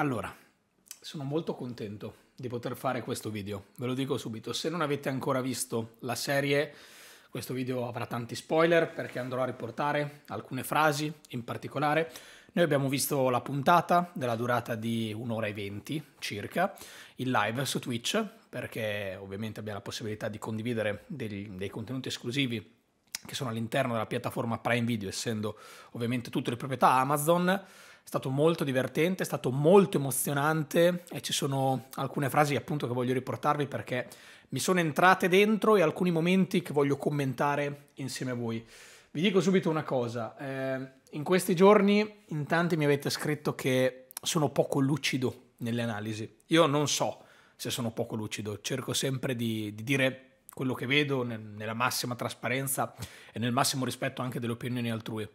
Allora, sono molto contento di poter fare questo video, ve lo dico subito. Se non avete ancora visto la serie, questo video avrà tanti spoiler perché andrò a riportare alcune frasi in particolare. Noi abbiamo visto la puntata della durata di un'ora e venti circa, in live su Twitch, perché ovviamente abbiamo la possibilità di condividere dei, dei contenuti esclusivi che sono all'interno della piattaforma Prime Video, essendo ovviamente tutto di proprietà Amazon è stato molto divertente, è stato molto emozionante e ci sono alcune frasi appunto che voglio riportarvi perché mi sono entrate dentro e alcuni momenti che voglio commentare insieme a voi. Vi dico subito una cosa, eh, in questi giorni in tanti mi avete scritto che sono poco lucido nelle analisi. Io non so se sono poco lucido, cerco sempre di, di dire quello che vedo nel, nella massima trasparenza e nel massimo rispetto anche delle opinioni altrui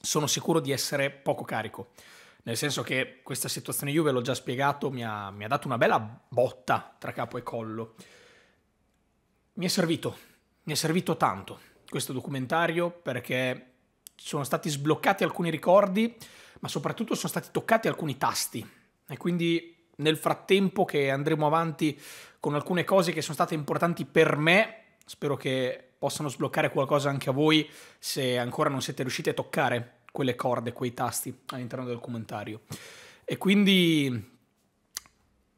sono sicuro di essere poco carico. Nel senso che questa situazione Juve, l'ho già spiegato, mi ha, mi ha dato una bella botta tra capo e collo. Mi è servito, mi è servito tanto questo documentario perché sono stati sbloccati alcuni ricordi, ma soprattutto sono stati toccati alcuni tasti. E quindi nel frattempo che andremo avanti con alcune cose che sono state importanti per me, spero che possano sbloccare qualcosa anche a voi se ancora non siete riusciti a toccare quelle corde, quei tasti all'interno del documentario. E quindi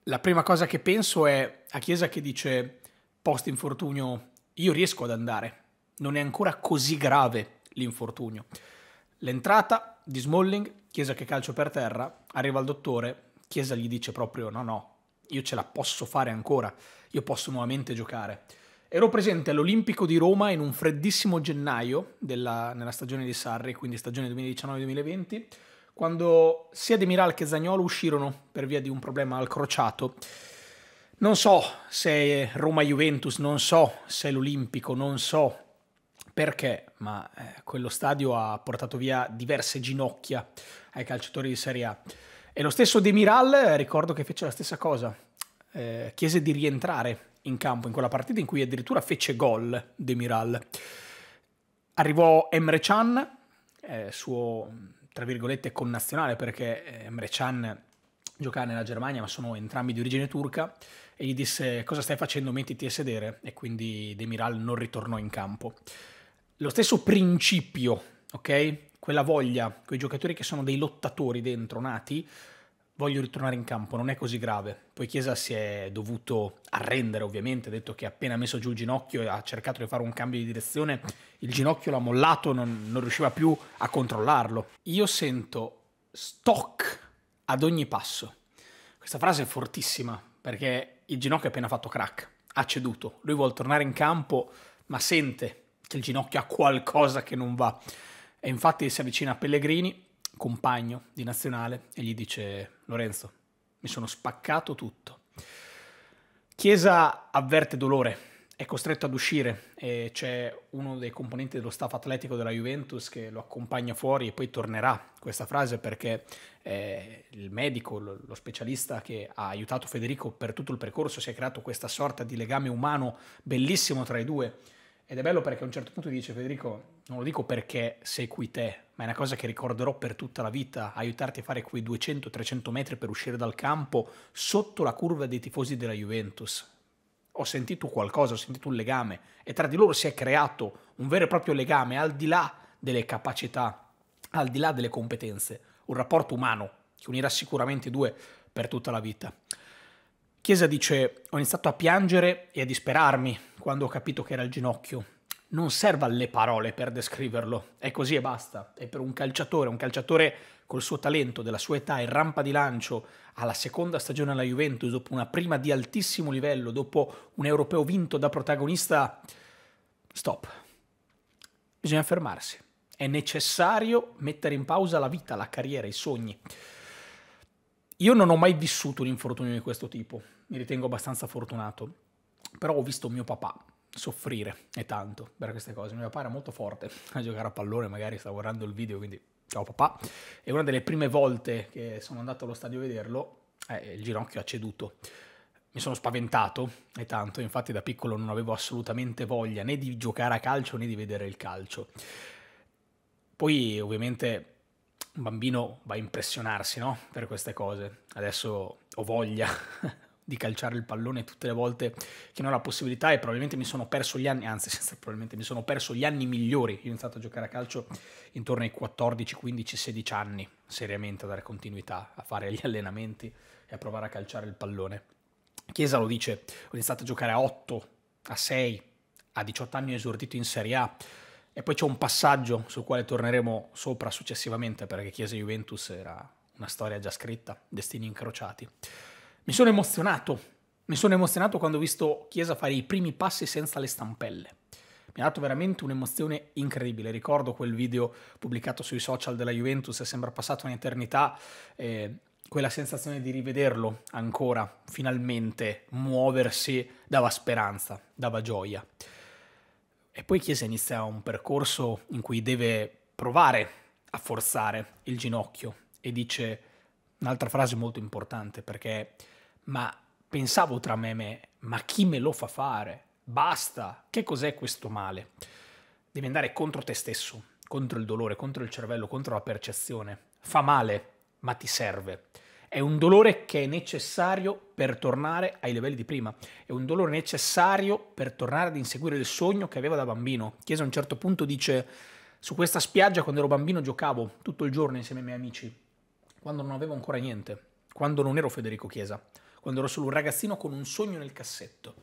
la prima cosa che penso è a Chiesa che dice post infortunio io riesco ad andare, non è ancora così grave l'infortunio. L'entrata di Smalling, Chiesa che calcio per terra, arriva il dottore, Chiesa gli dice proprio no no, io ce la posso fare ancora, io posso nuovamente giocare. Ero presente all'Olimpico di Roma in un freddissimo gennaio della, nella stagione di Sarri, quindi stagione 2019-2020, quando sia Demiral che Zagnolo uscirono per via di un problema al crociato. Non so se Roma-Juventus, non so se l'Olimpico, non so perché, ma eh, quello stadio ha portato via diverse ginocchia ai calciatori di Serie A. E lo stesso Demiral, eh, ricordo che fece la stessa cosa, eh, chiese di rientrare in campo in quella partita in cui addirittura fece gol Demiral. Arrivò Emre Chan, eh, suo tra virgolette connazionale perché eh, Emre Chan giocare nella Germania, ma sono entrambi di origine turca, e gli disse cosa stai facendo, mettiti a sedere, e quindi Demiral non ritornò in campo. Lo stesso principio, ok? Quella voglia, quei giocatori che sono dei lottatori dentro, nati, voglio ritornare in campo, non è così grave. Poi Chiesa si è dovuto arrendere ovviamente, ha detto che ha appena messo giù il ginocchio e ha cercato di fare un cambio di direzione, il ginocchio l'ha mollato, non, non riusciva più a controllarlo. Io sento stock ad ogni passo. Questa frase è fortissima perché il ginocchio ha appena fatto crack, ha ceduto, lui vuole tornare in campo ma sente che il ginocchio ha qualcosa che non va. E infatti si avvicina a Pellegrini, compagno di nazionale e gli dice Lorenzo, mi sono spaccato tutto. Chiesa avverte dolore, è costretto ad uscire e c'è uno dei componenti dello staff atletico della Juventus che lo accompagna fuori e poi tornerà questa frase perché eh, il medico, lo specialista che ha aiutato Federico per tutto il percorso, si è creato questa sorta di legame umano bellissimo tra i due ed è bello perché a un certo punto dice Federico non lo dico perché sei qui te, ma è una cosa che ricorderò per tutta la vita, aiutarti a fare quei 200-300 metri per uscire dal campo sotto la curva dei tifosi della Juventus. Ho sentito qualcosa, ho sentito un legame e tra di loro si è creato un vero e proprio legame al di là delle capacità, al di là delle competenze, un rapporto umano che unirà sicuramente i due per tutta la vita. Chiesa dice: Ho iniziato a piangere e a disperarmi quando ho capito che era il ginocchio non servono le parole per descriverlo, è così e basta. È per un calciatore, un calciatore col suo talento, della sua età in rampa di lancio alla seconda stagione alla Juventus, dopo una prima di altissimo livello, dopo un europeo vinto da protagonista, stop. Bisogna fermarsi. È necessario mettere in pausa la vita, la carriera, i sogni. Io non ho mai vissuto un infortunio di questo tipo, mi ritengo abbastanza fortunato, però ho visto mio papà soffrire, e tanto, per queste cose. Mio papà era molto forte a giocare a pallone, magari sta guardando il video, quindi ciao papà. E una delle prime volte che sono andato allo stadio a vederlo, eh, il ginocchio ha ceduto. Mi sono spaventato e tanto, infatti da piccolo non avevo assolutamente voglia né di giocare a calcio né di vedere il calcio. Poi ovviamente un bambino va a impressionarsi no? per queste cose. Adesso ho voglia di calciare il pallone tutte le volte che non ho la possibilità e probabilmente mi sono perso gli anni, anzi probabilmente mi sono perso gli anni migliori. Io ho iniziato a giocare a calcio intorno ai 14, 15, 16 anni, seriamente a dare continuità, a fare gli allenamenti e a provare a calciare il pallone. Chiesa lo dice, ho iniziato a giocare a 8, a 6, a 18 anni ho esordito in Serie A. E poi c'è un passaggio sul quale torneremo sopra successivamente perché Chiesa Juventus era una storia già scritta, destini incrociati. Mi sono emozionato, mi sono emozionato quando ho visto Chiesa fare i primi passi senza le stampelle. Mi ha dato veramente un'emozione incredibile. Ricordo quel video pubblicato sui social della Juventus, sembra passata un'eternità. Eh, quella sensazione di rivederlo ancora, finalmente, muoversi, dava speranza, dava gioia. E poi Chiesa inizia un percorso in cui deve provare a forzare il ginocchio e dice un'altra frase molto importante perché ma pensavo tra me e me, ma chi me lo fa fare? Basta! Che cos'è questo male? Devi andare contro te stesso, contro il dolore, contro il cervello, contro la percezione. Fa male, ma ti serve. È un dolore che è necessario per tornare ai livelli di prima. È un dolore necessario per tornare ad inseguire il sogno che aveva da bambino. Chiesa a un certo punto dice, su questa spiaggia quando ero bambino giocavo tutto il giorno insieme ai miei amici, quando non avevo ancora niente, quando non ero Federico Chiesa quando ero solo un ragazzino con un sogno nel cassetto.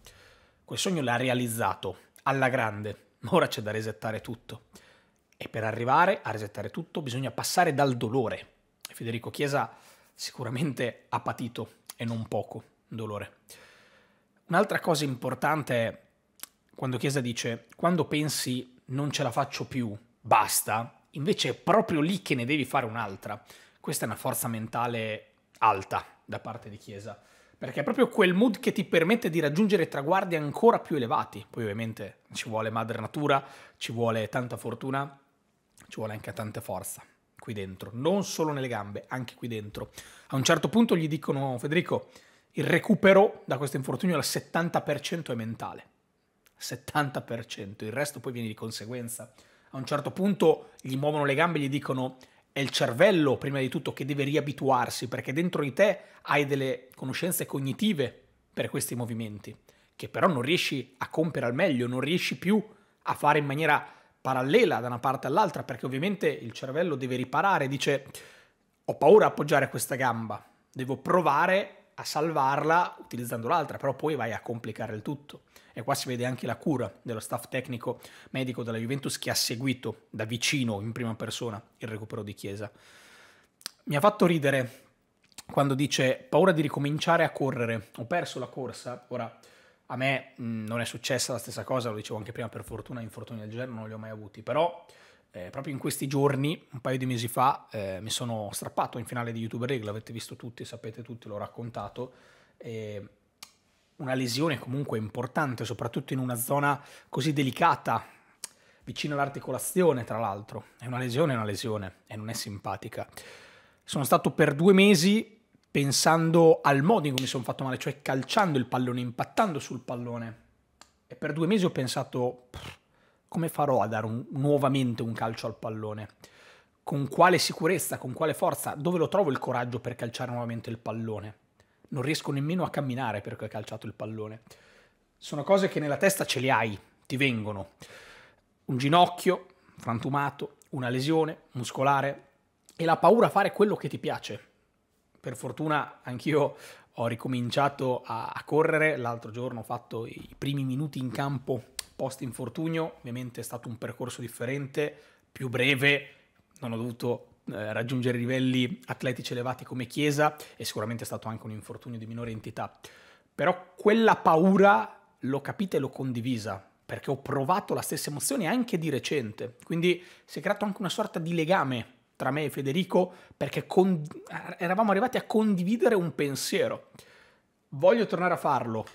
Quel sogno l'ha realizzato alla grande, ma ora c'è da resettare tutto. E per arrivare a resettare tutto bisogna passare dal dolore. Federico Chiesa sicuramente ha patito, e non poco, dolore. Un'altra cosa importante è quando Chiesa dice, quando pensi non ce la faccio più, basta, invece è proprio lì che ne devi fare un'altra. Questa è una forza mentale alta da parte di Chiesa perché è proprio quel mood che ti permette di raggiungere traguardi ancora più elevati. Poi ovviamente ci vuole madre natura, ci vuole tanta fortuna, ci vuole anche tanta forza qui dentro, non solo nelle gambe, anche qui dentro. A un certo punto gli dicono Federico, il recupero da questo infortunio al 70% è mentale. 70%, il resto poi viene di conseguenza. A un certo punto gli muovono le gambe e gli dicono è il cervello prima di tutto che deve riabituarsi perché dentro di te hai delle conoscenze cognitive per questi movimenti che però non riesci a compiere al meglio, non riesci più a fare in maniera parallela da una parte all'altra perché ovviamente il cervello deve riparare, dice ho paura a appoggiare questa gamba, devo provare a salvarla utilizzando l'altra, però poi vai a complicare il tutto. E qua si vede anche la cura dello staff tecnico medico della Juventus che ha seguito da vicino, in prima persona, il recupero di Chiesa. Mi ha fatto ridere quando dice paura di ricominciare a correre, ho perso la corsa, ora a me mh, mm, non è successa la stessa cosa, lo dicevo anche prima, per fortuna infortuni del genere non li ho mai avuti, però eh, proprio in questi giorni, un paio di mesi fa, eh, mi sono strappato in finale di YouTube Rig, l'avete visto tutti, sapete tutti, l'ho raccontato. Eh, una lesione comunque importante, soprattutto in una zona così delicata, vicino all'articolazione tra l'altro. È una lesione, è una lesione, e non è simpatica. Sono stato per due mesi pensando al modo in cui mi sono fatto male, cioè calciando il pallone, impattando sul pallone. E per due mesi ho pensato... Pff, come farò a dare un, nuovamente un calcio al pallone? Con quale sicurezza, con quale forza, dove lo trovo il coraggio per calciare nuovamente il pallone? Non riesco nemmeno a camminare perché ho calciato il pallone. Sono cose che nella testa ce le hai, ti vengono. Un ginocchio frantumato, una lesione muscolare e la paura a fare quello che ti piace. Per fortuna anch'io ho ricominciato a, correre, l'altro giorno ho fatto i primi minuti in campo post infortunio, ovviamente è stato un percorso differente, più breve, non ho dovuto eh, raggiungere livelli atletici elevati come Chiesa e sicuramente è stato anche un infortunio di minore entità. Però quella paura l'ho capita e l'ho condivisa perché ho provato la stessa emozione anche di recente, quindi si è creato anche una sorta di legame tra me e Federico perché con... Eh, eravamo arrivati a condividere un pensiero. Voglio tornare a farlo,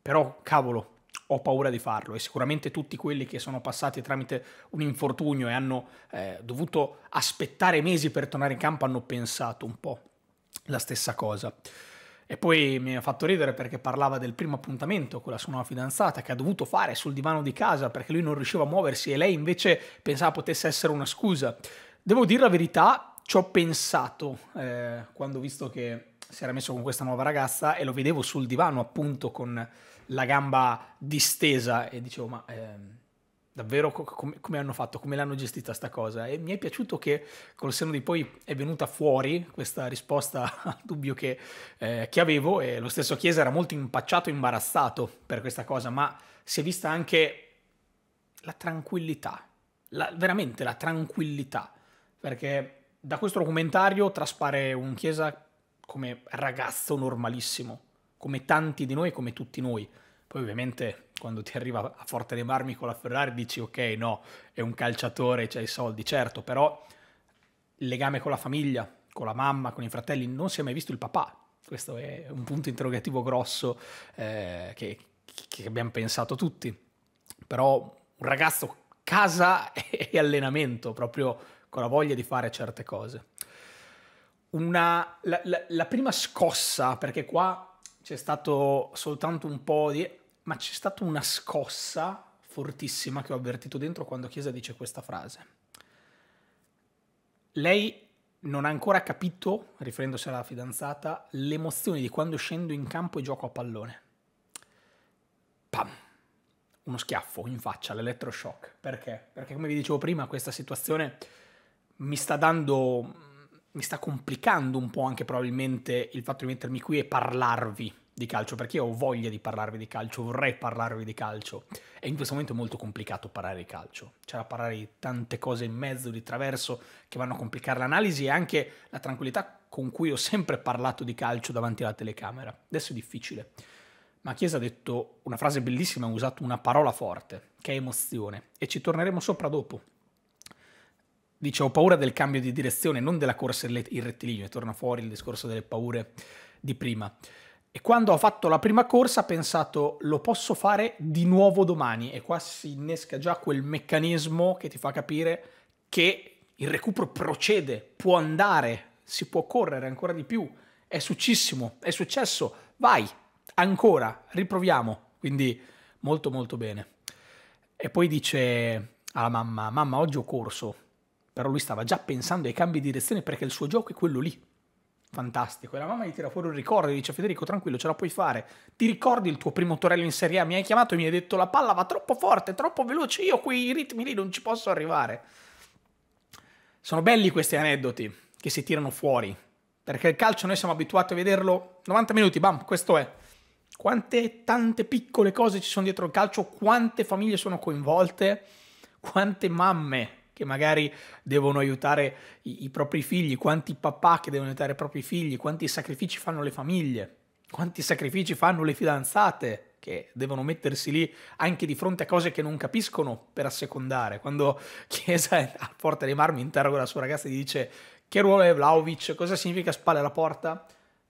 però cavolo, ho paura di farlo e sicuramente tutti quelli che sono passati tramite un infortunio e hanno eh, dovuto aspettare mesi per tornare in campo hanno pensato un po' la stessa cosa. E poi mi ha fatto ridere perché parlava del primo appuntamento con la sua nuova fidanzata che ha dovuto fare sul divano di casa perché lui non riusciva a muoversi e lei invece pensava potesse essere una scusa. Devo dire la verità, ci ho pensato eh, quando ho visto che si era messo con questa nuova ragazza e lo vedevo sul divano appunto con la gamba distesa e dicevo ma eh, davvero come, come hanno fatto, come l'hanno gestita sta cosa e mi è piaciuto che col senno di poi è venuta fuori questa risposta al dubbio che, eh, che avevo e lo stesso Chiesa era molto impacciato e imbarazzato per questa cosa ma si è vista anche la tranquillità, la, veramente la tranquillità perché da questo documentario traspare un Chiesa come ragazzo normalissimo, come tanti di noi, come tutti noi. Poi ovviamente quando ti arriva a Forte dei Marmi con la Ferrari dici ok no, è un calciatore, c'ha i soldi, certo, però il legame con la famiglia, con la mamma, con i fratelli, non si è mai visto il papà. Questo è un punto interrogativo grosso eh, che, che abbiamo pensato tutti. Però un ragazzo casa e allenamento, proprio con la voglia di fare certe cose una, la, la, la prima scossa, perché qua c'è stato soltanto un po' di... ma c'è stata una scossa fortissima che ho avvertito dentro quando Chiesa dice questa frase. Lei non ha ancora capito, riferendosi alla fidanzata, l'emozione di quando scendo in campo e gioco a pallone. Pam! Uno schiaffo in faccia, l'elettroshock. Perché? Perché come vi dicevo prima, questa situazione mi sta dando mi sta complicando un po' anche probabilmente il fatto di mettermi qui e parlarvi di calcio, perché io ho voglia di parlarvi di calcio, vorrei parlarvi di calcio. E in questo momento è molto complicato parlare di calcio. C'è da parlare di tante cose in mezzo, di traverso, che vanno a complicare l'analisi e anche la tranquillità con cui ho sempre parlato di calcio davanti alla telecamera. Adesso è difficile. Ma Chiesa ha detto una frase bellissima, ha usato una parola forte, che è emozione. E ci torneremo sopra dopo dice ho paura del cambio di direzione, non della corsa in rettilineo, e torna fuori il discorso delle paure di prima. E quando ho fatto la prima corsa ho pensato lo posso fare di nuovo domani e qua si innesca già quel meccanismo che ti fa capire che il recupero procede, può andare, si può correre ancora di più, è successissimo, è successo, vai, ancora, riproviamo, quindi molto molto bene. E poi dice alla mamma, mamma oggi ho corso, però lui stava già pensando ai cambi di direzione perché il suo gioco è quello lì. Fantastico. E la mamma gli tira fuori un ricordo e dice Federico tranquillo ce la puoi fare. Ti ricordi il tuo primo torello in Serie A? Mi hai chiamato e mi hai detto la palla va troppo forte, troppo veloce, io quei ritmi lì non ci posso arrivare. Sono belli questi aneddoti che si tirano fuori. Perché il calcio noi siamo abituati a vederlo 90 minuti, bam, questo è. Quante tante piccole cose ci sono dietro il calcio, quante famiglie sono coinvolte, quante mamme che magari devono aiutare i, i propri figli, quanti papà che devono aiutare i propri figli, quanti sacrifici fanno le famiglie, quanti sacrifici fanno le fidanzate, che devono mettersi lì anche di fronte a cose che non capiscono per assecondare. Quando Chiesa a Porta dei Marmi interroga la sua ragazza e gli dice che ruolo è Vlaovic, cosa significa spalle alla porta?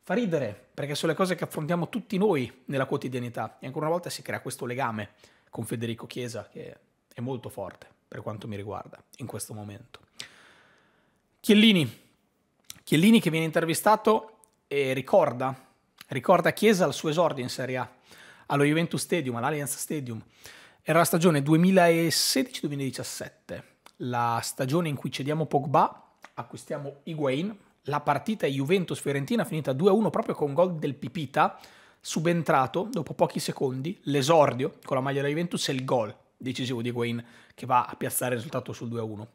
Fa ridere, perché sono le cose che affrontiamo tutti noi nella quotidianità. E ancora una volta si crea questo legame con Federico Chiesa, che è molto forte per quanto mi riguarda in questo momento. Chiellini, Chiellini che viene intervistato e ricorda, ricorda Chiesa al suo esordio in Serie A, allo Juventus Stadium, all'Allianz Stadium. Era la stagione 2016-2017, la stagione in cui cediamo Pogba, acquistiamo Higuain, la partita Juventus-Fiorentina finita 2-1 proprio con gol del Pipita, subentrato dopo pochi secondi, l'esordio con la maglia della Juventus e il gol decisivo di Wayne che va a piazzare il risultato sul 2-1.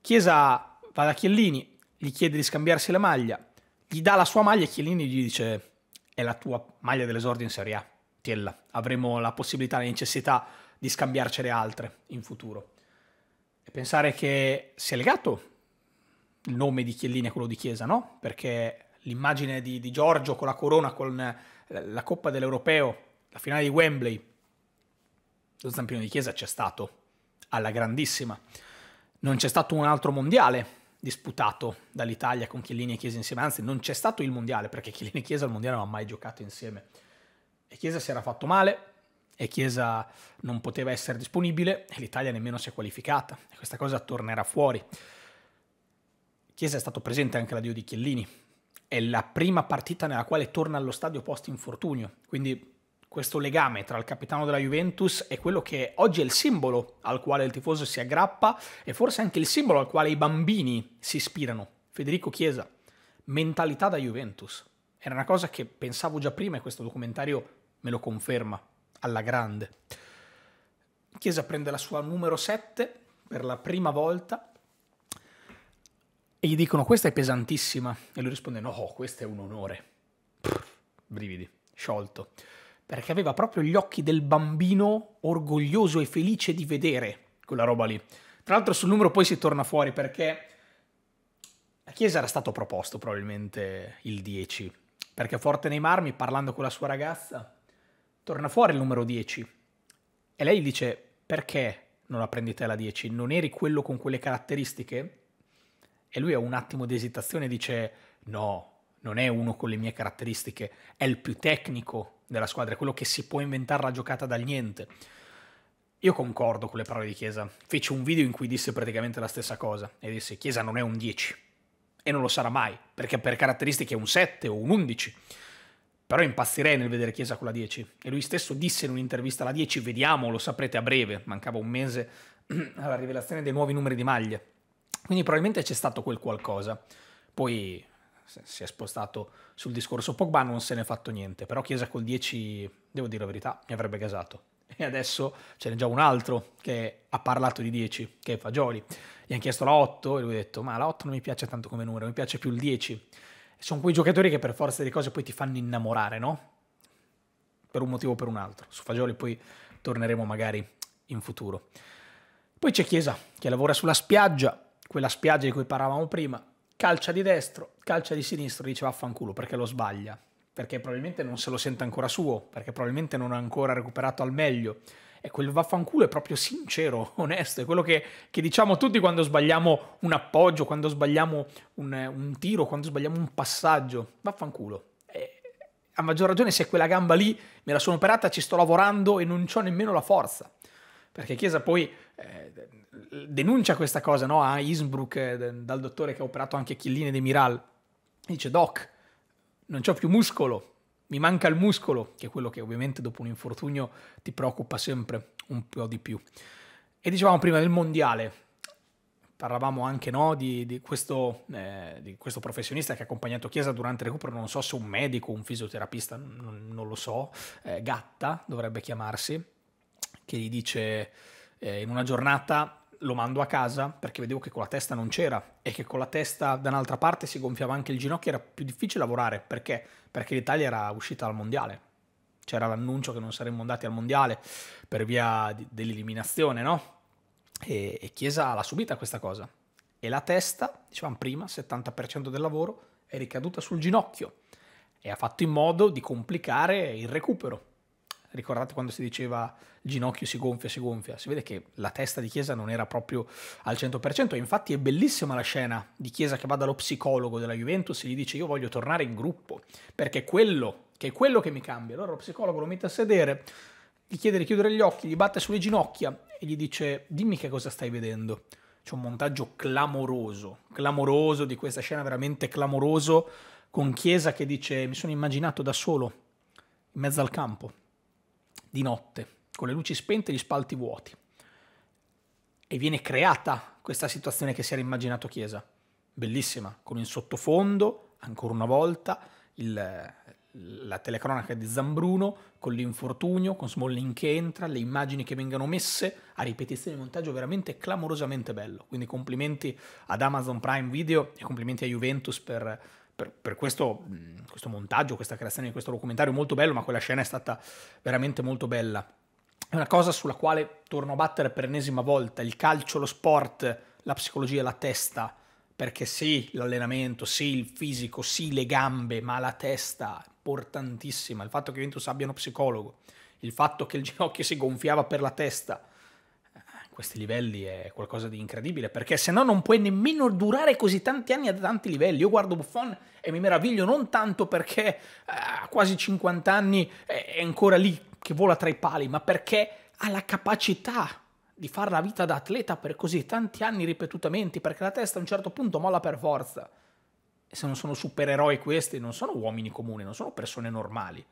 Chiesa va da Chiellini, gli chiede di scambiarsi la maglia, gli dà la sua maglia e Chiellini gli dice è la tua maglia dell'esordio in Serie A, tiella, avremo la possibilità la necessità di scambiarcele altre in futuro. E pensare che sia legato il nome di Chiellini a quello di Chiesa, no? Perché l'immagine di, di Giorgio con la corona, con la Coppa dell'Europeo, la finale di Wembley, lo zampino di Chiesa c'è stato, alla grandissima. Non c'è stato un altro mondiale disputato dall'Italia con Chiellini e Chiesa insieme, anzi non c'è stato il mondiale perché Chiellini e Chiesa al mondiale non hanno mai giocato insieme. E Chiesa si era fatto male, e Chiesa non poteva essere disponibile e l'Italia nemmeno si è qualificata e questa cosa tornerà fuori. Chiesa è stato presente anche all'addio di Chiellini, è la prima partita nella quale torna allo stadio post infortunio, quindi questo legame tra il capitano della Juventus e quello che oggi è il simbolo al quale il tifoso si aggrappa e forse anche il simbolo al quale i bambini si ispirano. Federico Chiesa, mentalità da Juventus. Era una cosa che pensavo già prima e questo documentario me lo conferma alla grande. Chiesa prende la sua numero 7 per la prima volta e gli dicono questa è pesantissima e lui risponde no, questo è un onore. Pff, brividi, sciolto perché aveva proprio gli occhi del bambino orgoglioso e felice di vedere quella roba lì. Tra l'altro sul numero poi si torna fuori perché la Chiesa era stato proposto probabilmente il 10, perché Forte nei Marmi, parlando con la sua ragazza, torna fuori il numero 10 e lei gli dice perché non la prendi te la 10? Non eri quello con quelle caratteristiche? E lui ha un attimo di esitazione e dice no, non è uno con le mie caratteristiche, è il più tecnico della squadra, è quello che si può inventare la giocata dal niente. Io concordo con le parole di Chiesa. Fece un video in cui disse praticamente la stessa cosa e disse Chiesa non è un 10 e non lo sarà mai, perché per caratteristiche è un 7 o un 11. Però impazzirei nel vedere Chiesa con la 10 e lui stesso disse in un'intervista la 10, vediamo, lo saprete a breve, mancava un mese alla rivelazione dei nuovi numeri di maglie. Quindi probabilmente c'è stato quel qualcosa. Poi si è spostato sul discorso Pogba, non se n'è fatto niente, però Chiesa col 10, devo dire la verità, mi avrebbe gasato. E adesso ce n'è già un altro che ha parlato di 10, che è Fagioli. Gli hanno chiesto la 8 e lui ha detto, ma la 8 non mi piace tanto come numero, mi piace più il 10. Sono quei giocatori che per forza di cose poi ti fanno innamorare, no? Per un motivo o per un altro. Su Fagioli poi torneremo magari in futuro. Poi c'è Chiesa che lavora sulla spiaggia, quella spiaggia di cui parlavamo prima, calcia di destro, calcia di sinistro, dice vaffanculo perché lo sbaglia, perché probabilmente non se lo sente ancora suo, perché probabilmente non ha ancora recuperato al meglio. E quel vaffanculo è proprio sincero, onesto, è quello che, che diciamo tutti quando sbagliamo un appoggio, quando sbagliamo un, un tiro, quando sbagliamo un passaggio. Vaffanculo. E, a maggior ragione se quella gamba lì me la sono operata, ci sto lavorando e non ho nemmeno la forza. Perché Chiesa poi eh, denuncia questa cosa no? a Innsbruck eh, dal dottore che ha operato anche Chilline De Miral. Dice, doc, non ho più muscolo, mi manca il muscolo, che è quello che ovviamente dopo un infortunio ti preoccupa sempre un po' di più. E dicevamo prima del mondiale, parlavamo anche no, di, di, questo, eh, di, questo, professionista che ha accompagnato Chiesa durante il recupero, non so se un medico, un fisioterapista, non, non lo so, eh, Gatta dovrebbe chiamarsi, che gli dice eh, in una giornata lo mando a casa perché vedevo che con la testa non c'era e che con la testa da un'altra parte si gonfiava anche il ginocchio, era più difficile lavorare perché? Perché l'Italia era uscita dal mondiale. C'era l'annuncio che non saremmo andati al mondiale per via dell'eliminazione, no? E, e Chiesa l'ha subita questa cosa. E la testa, dicevamo prima, 70% del lavoro è ricaduta sul ginocchio e ha fatto in modo di complicare il recupero. Ricordate quando si diceva il ginocchio si gonfia, si gonfia? Si vede che la testa di Chiesa non era proprio al 100%. E infatti è bellissima la scena di Chiesa che va dallo psicologo della Juventus e gli dice io voglio tornare in gruppo perché quello, che è quello che mi cambia. Allora lo psicologo lo mette a sedere, gli chiede di chiudere gli occhi, gli batte sulle ginocchia e gli dice dimmi che cosa stai vedendo. C'è un montaggio clamoroso, clamoroso di questa scena, veramente clamoroso, con Chiesa che dice mi sono immaginato da solo in mezzo al campo di notte, con le luci spente e gli spalti vuoti. E viene creata questa situazione che si era immaginato Chiesa. Bellissima, con il sottofondo, ancora una volta, il, la telecronaca di Zambruno, con l'infortunio, con Smalling che entra, le immagini che vengono messe a ripetizione di montaggio veramente clamorosamente bello. Quindi complimenti ad Amazon Prime Video e complimenti a Juventus per per, per questo, questo, montaggio, questa creazione di questo documentario molto bello, ma quella scena è stata veramente molto bella. È una cosa sulla quale torno a battere per l'ennesima volta, il calcio, lo sport, la psicologia, la testa, perché sì l'allenamento, sì il fisico, sì le gambe, ma la testa, importantissima, il fatto che Juventus abbia uno psicologo, il fatto che il ginocchio si gonfiava per la testa, questi livelli è qualcosa di incredibile, perché se no non puoi nemmeno durare così tanti anni a tanti livelli. Io guardo Buffon e mi meraviglio non tanto perché eh, a quasi 50 anni è ancora lì che vola tra i pali, ma perché ha la capacità di fare la vita da atleta per così tanti anni ripetutamente, perché la testa a un certo punto molla per forza. E se non sono supereroi questi, non sono uomini comuni, non sono persone normali.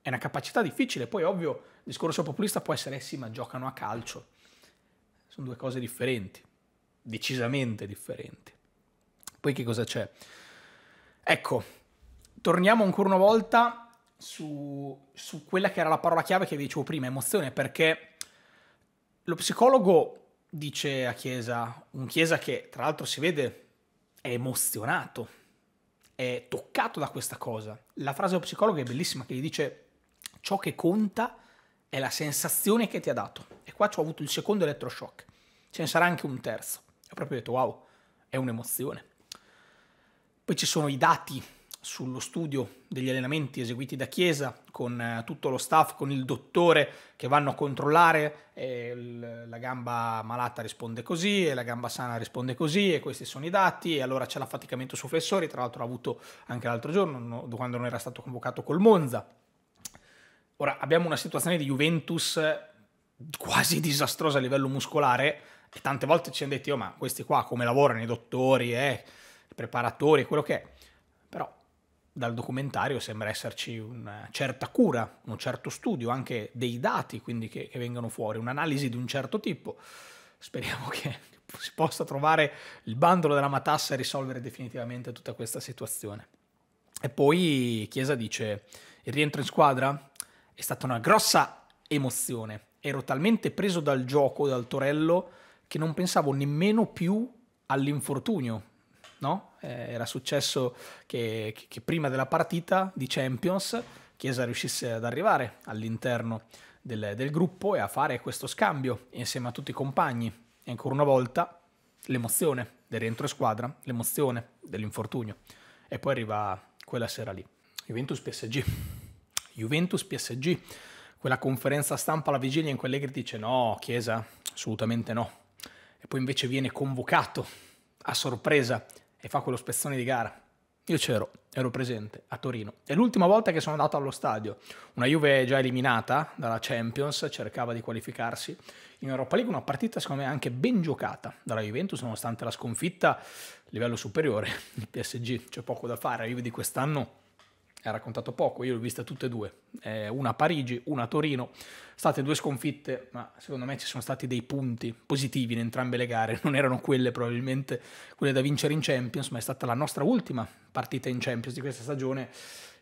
È una capacità difficile, poi ovvio, il discorso populista può essere sì, ma giocano a calcio. Sono due cose differenti, decisamente differenti. Poi che cosa c'è? Ecco, torniamo ancora una volta su, su quella che era la parola chiave che vi dicevo prima, emozione, perché lo psicologo dice a Chiesa, un Chiesa che tra l'altro si vede è emozionato, è toccato da questa cosa. La frase dello psicologo è bellissima che gli dice ciò che conta è la sensazione che ti ha dato qua ho avuto il secondo elettroshock, ce ne sarà anche un terzo. Ho proprio detto wow, è un'emozione. Poi ci sono i dati sullo studio degli allenamenti eseguiti da Chiesa con eh, tutto lo staff, con il dottore che vanno a controllare la gamba malata risponde così e la gamba sana risponde così e questi sono i dati e allora c'è l'affaticamento su flessori, tra l'altro l'ho avuto anche l'altro giorno quando non era stato convocato col Monza. Ora abbiamo una situazione di Juventus quasi disastrosa a livello muscolare e tante volte ci hanno detto, oh, ma questi qua come lavorano i dottori, eh, i preparatori, quello che è. Però dal documentario sembra esserci una certa cura, un certo studio, anche dei dati quindi che, che vengono fuori, un'analisi di un certo tipo. Speriamo che si possa trovare il bandolo della matassa e risolvere definitivamente tutta questa situazione. E poi Chiesa dice, il rientro in squadra è stata una grossa emozione ero talmente preso dal gioco, dal torello, che non pensavo nemmeno più all'infortunio. No? Eh, era successo che, che, prima della partita di Champions Chiesa riuscisse ad arrivare all'interno del, del gruppo e a fare questo scambio insieme a tutti i compagni. E ancora una volta l'emozione del rientro in squadra, l'emozione dell'infortunio. E poi arriva quella sera lì. Juventus PSG. Juventus PSG quella conferenza stampa alla vigilia in cui Allegri dice no, Chiesa, assolutamente no. E poi invece viene convocato a sorpresa e fa quello spezzone di gara. Io c'ero, ero presente a Torino. È l'ultima volta che sono andato allo stadio. Una Juve già eliminata dalla Champions, cercava di qualificarsi in Europa League, una partita secondo me anche ben giocata dalla Juventus, nonostante la sconfitta a livello superiore, il PSG, c'è poco da fare, la Juve di quest'anno ha raccontato poco, io l'ho vista tutte e due, eh, una a Parigi, una a Torino, state due sconfitte, ma secondo me ci sono stati dei punti positivi in entrambe le gare, non erano quelle probabilmente quelle da vincere in Champions, ma è stata la nostra ultima partita in Champions di questa stagione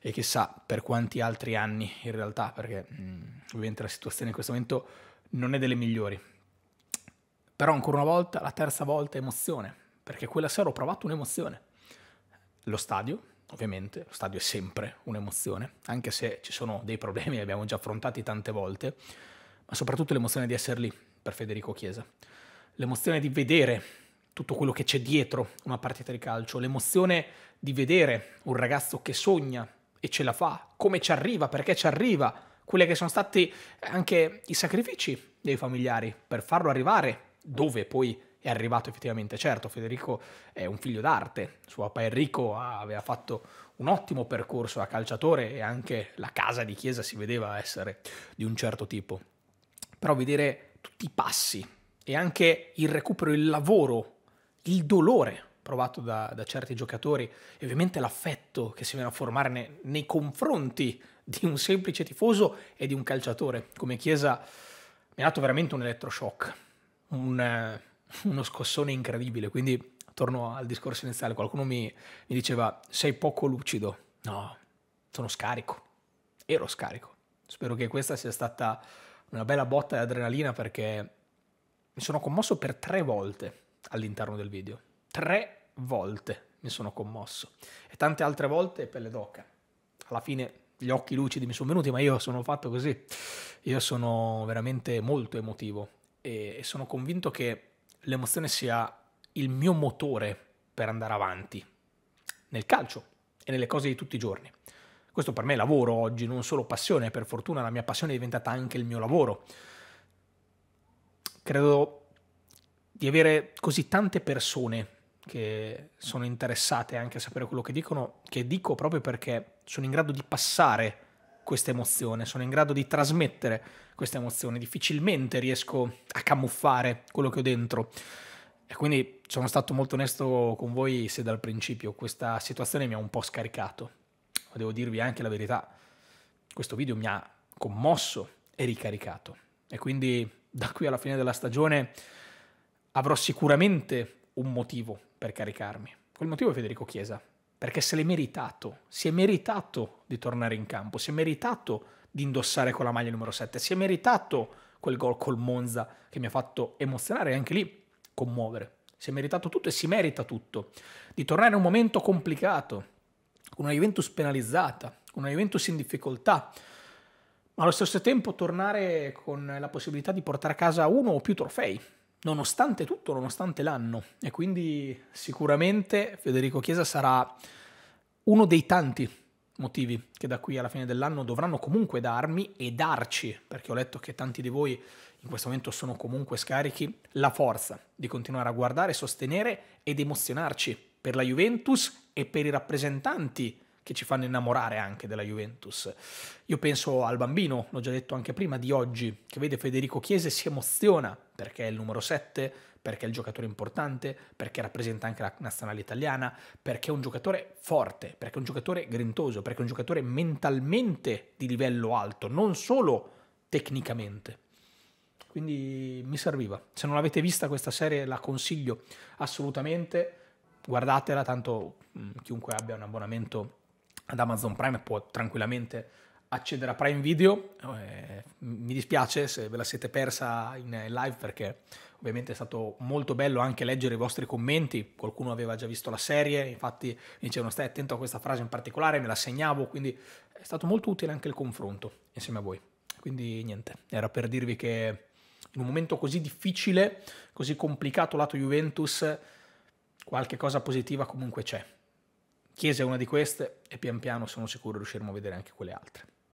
e chissà per quanti altri anni in realtà, perché mh, mm, ovviamente la situazione in questo momento non è delle migliori. Però ancora una volta, la terza volta emozione, perché quella sera ho provato un'emozione. Lo stadio, ovviamente lo stadio è sempre un'emozione, anche se ci sono dei problemi, li abbiamo già affrontati tante volte, ma soprattutto l'emozione di essere lì per Federico Chiesa, l'emozione di vedere tutto quello che c'è dietro una partita di calcio, l'emozione di vedere un ragazzo che sogna e ce la fa, come ci arriva, perché ci arriva, quelli che sono stati anche i sacrifici dei familiari per farlo arrivare dove poi è arrivato effettivamente. Certo, Federico è un figlio d'arte, suo papà Enrico aveva fatto un ottimo percorso da calciatore e anche la casa di chiesa si vedeva essere di un certo tipo. Però vedere tutti i passi e anche il recupero, il lavoro, il dolore provato da, da certi giocatori e ovviamente l'affetto che si viene a formare ne, nei confronti di un semplice tifoso e di un calciatore come Chiesa mi ha dato veramente un elettroshock, un, eh, uno scossone incredibile. Quindi torno al discorso iniziale, qualcuno mi, mi diceva sei poco lucido. No, sono scarico, ero scarico. Spero che questa sia stata una bella botta di adrenalina perché mi sono commosso per tre volte all'interno del video. Tre volte mi sono commosso. E tante altre volte pelle d'oca. Alla fine gli occhi lucidi mi sono venuti, ma io sono fatto così. Io sono veramente molto emotivo e sono convinto che l'emozione sia il mio motore per andare avanti nel calcio e nelle cose di tutti i giorni. Questo per me è lavoro oggi, non solo passione, per fortuna la mia passione è diventata anche il mio lavoro. Credo di avere così tante persone che sono interessate anche a sapere quello che dicono, che dico proprio perché sono in grado di passare questa emozione, sono in grado di trasmettere questa emozione, difficilmente riesco a camuffare quello che ho dentro. E quindi sono stato molto onesto con voi se dal principio questa situazione mi ha un po' scaricato. Ma devo dirvi anche la verità, questo video mi ha commosso e ricaricato. E quindi da qui alla fine della stagione avrò sicuramente un motivo per caricarmi. Quel motivo è Federico Chiesa, perché se l'è meritato, si è meritato di tornare in campo, si è meritato di indossare quella maglia numero 7, si è meritato quel gol col Monza che mi ha fatto emozionare e anche lì commuovere. Si è meritato tutto e si merita tutto. Di tornare in un momento complicato, con una Juventus penalizzata, con una Juventus in difficoltà, ma allo stesso tempo tornare con la possibilità di portare a casa uno o più trofei, nonostante tutto, nonostante l'anno. E quindi sicuramente Federico Chiesa sarà uno dei tanti motivi che da qui alla fine dell'anno dovranno comunque darmi e darci, perché ho letto che tanti di voi in questo momento sono comunque scarichi, la forza di continuare a guardare, sostenere ed emozionarci per la Juventus e per i rappresentanti che ci fanno innamorare anche della Juventus. Io penso al bambino, l'ho già detto anche prima, di oggi, che vede Federico Chiese e si emoziona perché è il numero 7, perché è il giocatore importante, perché rappresenta anche la nazionale italiana, perché è un giocatore forte, perché è un giocatore grintoso, perché è un giocatore mentalmente di livello alto, non solo tecnicamente. Quindi mi serviva. Se non l'avete vista questa serie la consiglio assolutamente. Guardatela, tanto mm, chiunque abbia un abbonamento ad Amazon Prime può tranquillamente accedere a Prime Video. Eh, mi dispiace se ve la siete persa in live perché ovviamente è stato molto bello anche leggere i vostri commenti. Qualcuno aveva già visto la serie, infatti mi dicevano stai attento a questa frase in particolare, me la segnavo, quindi è stato molto utile anche il confronto insieme a voi. Quindi niente, era per dirvi che in un momento così difficile, così complicato lato Juventus, qualche cosa positiva comunque c'è Chiesa è una di queste e pian piano sono sicuro riusciremo a vedere anche quelle altre.